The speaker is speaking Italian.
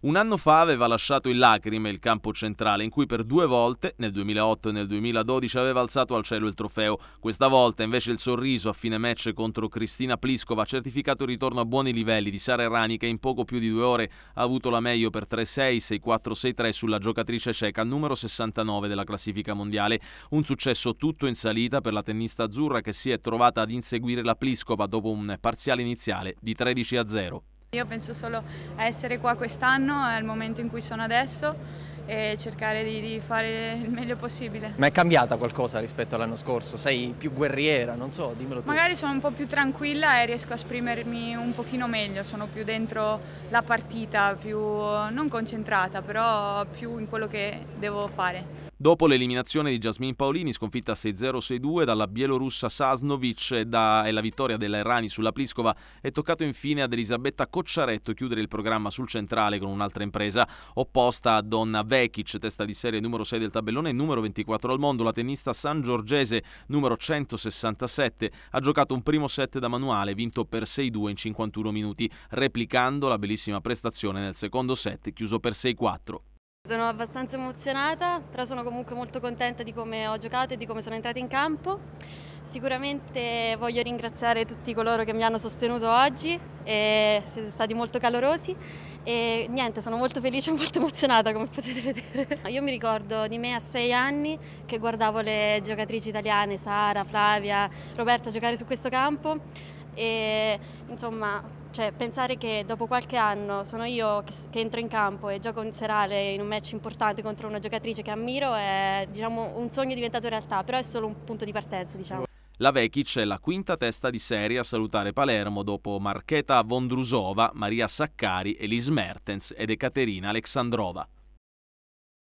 Un anno fa aveva lasciato in lacrime il campo centrale in cui per due volte, nel 2008 e nel 2012, aveva alzato al cielo il trofeo. Questa volta invece il sorriso a fine match contro Cristina Pliskova ha certificato il ritorno a buoni livelli di Sara Errani che in poco più di due ore ha avuto la meglio per 3-6, 6-4, 6-3 sulla giocatrice ceca numero 69 della classifica mondiale. Un successo tutto in salita per la tennista azzurra che si è trovata ad inseguire la Pliskova dopo un parziale iniziale di 13-0. Io penso solo a essere qua quest'anno, al momento in cui sono adesso e cercare di, di fare il meglio possibile. Ma è cambiata qualcosa rispetto all'anno scorso? Sei più guerriera, non so, dimmelo tu. Magari sono un po' più tranquilla e riesco a esprimermi un pochino meglio, sono più dentro la partita, più non concentrata, però più in quello che devo fare. Dopo l'eliminazione di Jasmine Paolini, sconfitta 6-0-6-2 dalla bielorussa Sasnovic e, da, e la vittoria della Errani sulla Pliskova, è toccato infine ad Elisabetta Cocciaretto chiudere il programma sul centrale con un'altra impresa opposta a Donna Vekic, testa di serie numero 6 del tabellone e numero 24 al mondo. La tennista San Giorgese, numero 167, ha giocato un primo set da manuale, vinto per 6-2 in 51 minuti, replicando la bellissima prestazione nel secondo set, chiuso per 6-4. Sono abbastanza emozionata, però sono comunque molto contenta di come ho giocato e di come sono entrata in campo. Sicuramente voglio ringraziare tutti coloro che mi hanno sostenuto oggi, siete stati molto calorosi e niente, sono molto felice e molto emozionata come potete vedere. Io mi ricordo di me a sei anni che guardavo le giocatrici italiane, Sara, Flavia, Roberta giocare su questo campo e insomma cioè pensare che dopo qualche anno sono io che, che, entro in campo e gioco in serale in un match importante contro una giocatrice che ammiro è diciamo, un sogno diventato realtà, però è solo un punto di partenza. Diciamo. La Vekic è la quinta testa di serie a salutare Palermo dopo Marcheta Vondrusova, Maria Saccari, Elis Mertens ed Ekaterina Aleksandrova.